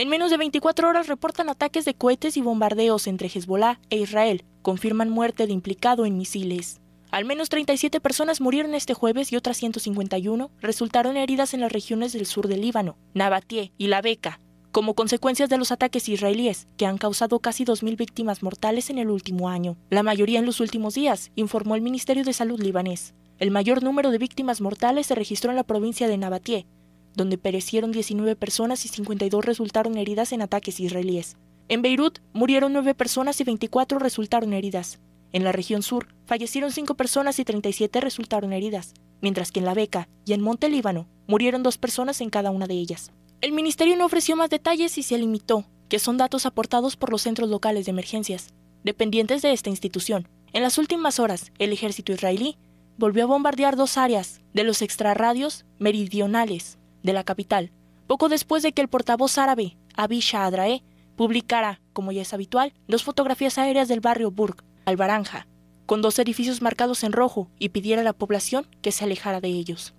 En menos de 24 horas reportan ataques de cohetes y bombardeos entre Hezbollah e Israel. Confirman muerte de implicado en misiles. Al menos 37 personas murieron este jueves y otras 151 resultaron heridas en las regiones del sur del Líbano, Nabatie y La Beca, como consecuencias de los ataques israelíes, que han causado casi 2.000 víctimas mortales en el último año, la mayoría en los últimos días, informó el Ministerio de Salud libanés. El mayor número de víctimas mortales se registró en la provincia de Nabatie, donde perecieron 19 personas y 52 resultaron heridas en ataques israelíes. En Beirut murieron 9 personas y 24 resultaron heridas. En la región sur fallecieron 5 personas y 37 resultaron heridas, mientras que en La Beca y en Monte Líbano murieron 2 personas en cada una de ellas. El ministerio no ofreció más detalles y se limitó, que son datos aportados por los centros locales de emergencias, dependientes de esta institución. En las últimas horas, el ejército israelí volvió a bombardear dos áreas de los extrarradios meridionales de la capital, poco después de que el portavoz árabe, Abisha Adrae, publicara, como ya es habitual, dos fotografías aéreas del barrio Burg, Albaranja, con dos edificios marcados en rojo y pidiera a la población que se alejara de ellos.